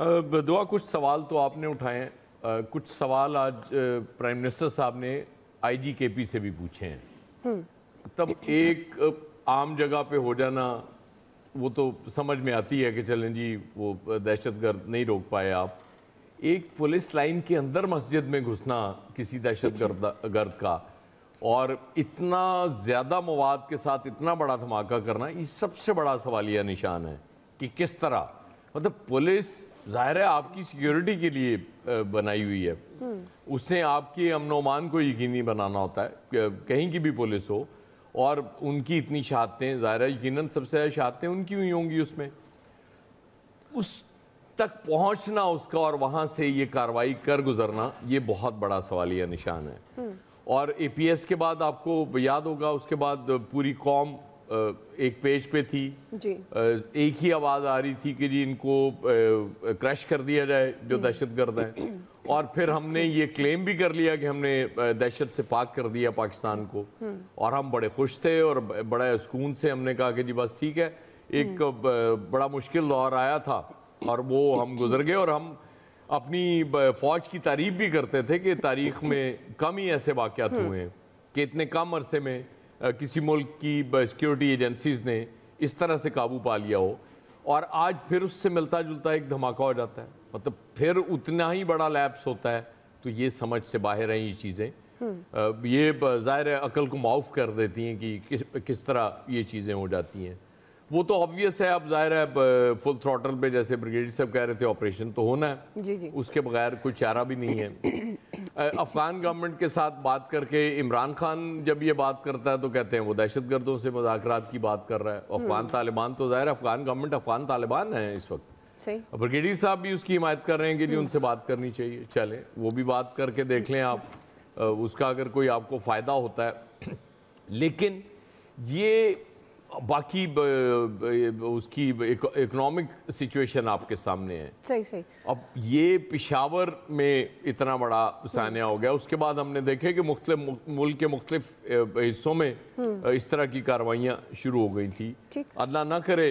दुआ कुछ सवाल तो आपने उठाए कुछ सवाल आज प्राइम मिनिस्टर साहब ने आईजीकेपी से भी पूछे हैं हम्म। तब एक आम जगह पे हो जाना वो तो समझ में आती है कि चलें जी वो दहशतगर्द नहीं रोक पाए आप एक पुलिस लाइन के अंदर मस्जिद में घुसना किसी दहशतगर्द गर्द का और इतना ज़्यादा मवाद के साथ इतना बड़ा धमाका करना ये सबसे बड़ा सवालिया निशान है कि किस तरह मतलब पुलिस जाहिर है आपकी सिक्योरिटी के लिए बनाई हुई है हम्म। उसने आपके अमनोमान को यकीनी बनाना होता है कहीं की भी पुलिस हो और उनकी इतनी शहादतें ज़ाहिर है यकीन सबसे ज़्यादा शहादतें उनकी हुई होंगी उसमें उस तक पहुंचना उसका और वहां से ये कार्रवाई कर गुजरना ये बहुत बड़ा या निशान है हम्म। और एपीएस के बाद आपको याद होगा उसके बाद पूरी कौम एक पेज पे थी जी एक ही आवाज़ आ रही थी कि जी इनको क्रश कर दिया जाए जो हम्म। दहशत गर्द है और फिर हमने ये क्लेम भी कर लिया कि हमने दहशत से पाक कर दिया पाकिस्तान को हम्म। और हम बड़े खुश थे और बड़ा सुकून से हमने कहा कि जी बस ठीक है एक हम्म। बड़ा मुश्किल दौर आया था और वो हम गुजर गए और हम अपनी फौज की तारीफ भी करते थे कि तारीख में कम ही ऐसे वाक़ हुए हैं कि इतने कम अरसे में किसी मुल्क की सिक्योरिटी एजेंसीज़ ने इस तरह से काबू पा लिया हो और आज फिर उससे मिलता जुलता एक धमाका हो जाता है मतलब फिर उतना ही बड़ा लैप्स होता है तो ये समझ से बाहर हैं ये चीज़ें हम्म। ये ज़ाहिर अकल को माफ कर देती हैं कि किस किस तरह ये चीज़ें हो जाती हैं वो तो ऑब्वियस है अब जाहिर है फुल थ्रॉटल पे जैसे ब्रिगेडियर साहब कह रहे थे ऑपरेशन तो होना है जी जी उसके बगैर कोई चारा भी नहीं है अफगान गवर्नमेंट के साथ बात करके इमरान खान जब ये बात करता है तो कहते हैं वो दहशत गर्दों से मुजाकर की बात कर रहा है हम्म। तो अफगान तालिबान तो ज़ाहिर अफगान गवर्नमेंट अफगान तालिबान है इस वक्त ब्रिगेडियर साहब भी उसकी हिमायत कर रहे हैं कि नहीं हम्म। उनसे बात करनी चाहिए चले वो भी बात करके देख लें आप उसका अगर कोई आपको फ़ायदा होता है लेकिन ये बाकी ब, ब, उसकी इकोनॉमिक एक, सिचुएशन आपके सामने है सही सही अब ये पिशावर में इतना बड़ा सानिया हो गया उसके बाद हमने देखे कि मुख्तलिफ मुल्क के मुख्त हिस्सों में हम्म। इस तरह की कार्रवाइयाँ शुरू हो गई थी अल्लाह ना करे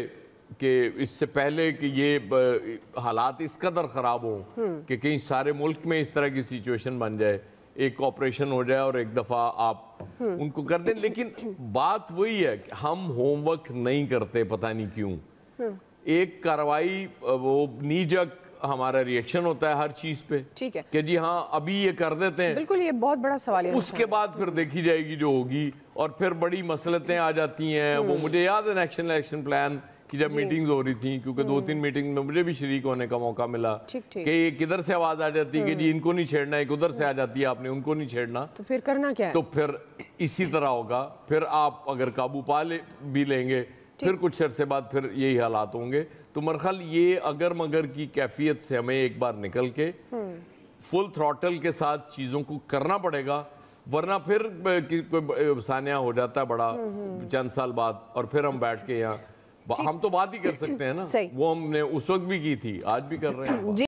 कि इससे पहले कि ये हालात इस कदर ख़राब हों हम्म। कि कहीं सारे मुल्क में इस तरह की सिचुएशन बन जाए एक ऑपरेशन हो जाए और एक दफ़ा आप उनको कर दें लेकिन बात वही है कि हम होमवर्क नहीं करते पता नहीं क्यों एक कार्रवाई वो नीजक हमारा रिएक्शन होता है हर चीज पे ठीक है कि जी हाँ अभी ये कर देते हैं बिल्कुल ये बहुत बड़ा सवाल है उसके बाद फिर देखी जाएगी जो होगी और फिर बड़ी मसलतें आ जाती हैं वो हम्म। मुझे याद है एक्शन एक्शन प्लान कि जब मीटिंग्स हो रही थी क्योंकि दो हम्म। तीन मीटिंग में मुझे भी शरीक होने का मौका मिला कि ये किधर से आवाज़ आ जाती है कि जी हम्म। इनको नहीं छेड़ना एक उधर से आ जाती है आपने उनको नहीं छेड़ना तो फिर करना क्या है तो फिर इसी तरह होगा फिर आप अगर काबू पा ले भी लेंगे फिर कुछ अरसे बाद फिर यही हालात होंगे तो मरखल ये अगर मगर की कैफियत से हमें एक बार निकल के फुल हम्म। थ्रॉटल के साथ चीज़ों को करना पड़ेगा वरना फिर सानिया हो जाता है बड़ा चंद साल बाद और फिर हम बैठ के यहाँ हम तो बात ही कर सकते हैं ना वो हमने उस वक्त भी की थी आज भी कर रहे हैं